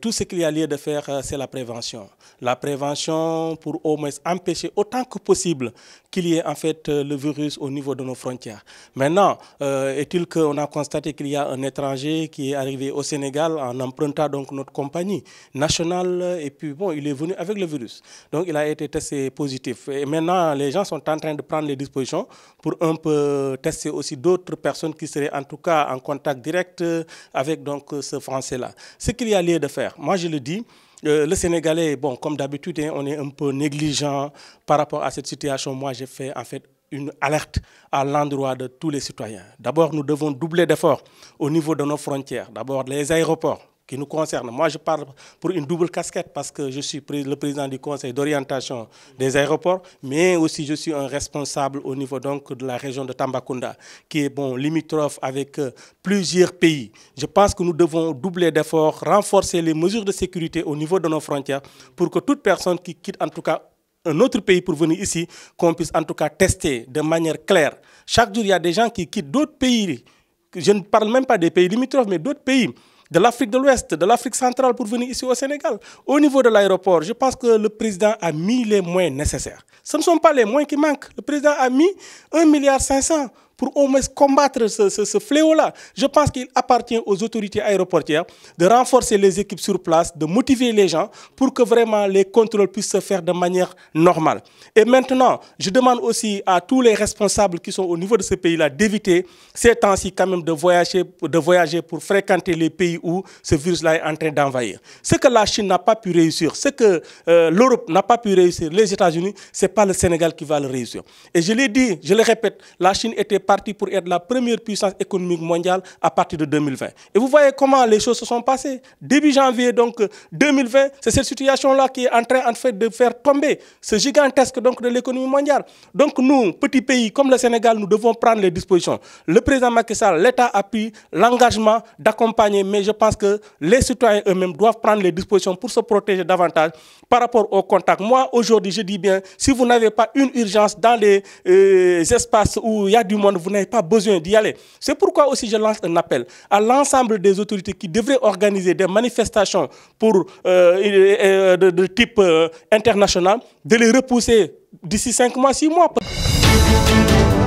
tout ce qu'il y a lieu de faire, euh, c'est la prévention. La prévention pour au moins empêcher autant que possible qu'il y ait en fait euh, le virus au niveau de nos frontières. Maintenant, euh, est-il qu'on a constaté qu'il y a un étranger qui est arrivé au Sénégal en empruntant donc notre compagnie nationale et puis bon, il est venu avec le virus. Donc il a été testé positif. Et maintenant, les gens sont en train de prendre les dispositions pour un peu tester aussi d'autres personnes qui seraient en tout cas en contact direct avec donc ce français-là. Ce qu'il y a de faire. Moi, je le dis, euh, le Sénégalais, bon, comme d'habitude, hein, on est un peu négligent par rapport à cette situation. Moi, j'ai fait en fait une alerte à l'endroit de tous les citoyens. D'abord, nous devons doubler d'efforts au niveau de nos frontières. D'abord, les aéroports, qui nous concerne. Moi, je parle pour une double casquette parce que je suis le président du conseil d'orientation des aéroports, mais aussi je suis un responsable au niveau donc de la région de Tambacounda, qui est bon limitrophe avec euh, plusieurs pays. Je pense que nous devons doubler d'efforts, renforcer les mesures de sécurité au niveau de nos frontières pour que toute personne qui quitte en tout cas un autre pays pour venir ici, qu'on puisse en tout cas tester de manière claire. Chaque jour, il y a des gens qui quittent d'autres pays. Je ne parle même pas des pays limitrophes, mais d'autres pays de l'Afrique de l'Ouest, de l'Afrique centrale pour venir ici au Sénégal. Au niveau de l'aéroport, je pense que le président a mis les moyens nécessaires. Ce ne sont pas les moyens qui manquent. Le président a mis 1,5 milliard pour au moins combattre ce, fléau-là. Je pense qu'il appartient aux autorités aéroportières de renforcer les équipes sur place, de motiver les gens pour que vraiment les contrôles puissent se faire de manière normale. Et maintenant, je demande aussi à tous les responsables qui sont au niveau de ce pays-là d'éviter ces temps-ci quand même de voyager, de voyager pour fréquenter les pays où ce virus-là est en train d'envahir. Ce que la Chine n'a pas pu réussir, ce que euh, l'Europe n'a pas pu réussir, les États-Unis, ce n'est pas le Sénégal qui va le réussir. Et je l'ai dit, je le répète, la Chine était parti pour être la première puissance économique mondiale à partir de 2020. Et vous voyez comment les choses se sont passées. Début janvier donc 2020, c'est cette situation-là qui est en train en fait, de faire tomber ce gigantesque donc, de l'économie mondiale. Donc nous, petits pays comme le Sénégal, nous devons prendre les dispositions. Le président Macky Sall, l'État a pris l'engagement d'accompagner, mais je pense que les citoyens eux-mêmes doivent prendre les dispositions pour se protéger davantage par rapport au contact. Moi, aujourd'hui, je dis bien, si vous n'avez pas une urgence dans les euh, espaces où il y a du monde, vous n'avez pas besoin d'y aller. C'est pourquoi aussi je lance un appel à l'ensemble des autorités qui devraient organiser des manifestations pour, euh, de, type euh, international, de les repousser d'ici 5 mois, 6 mois.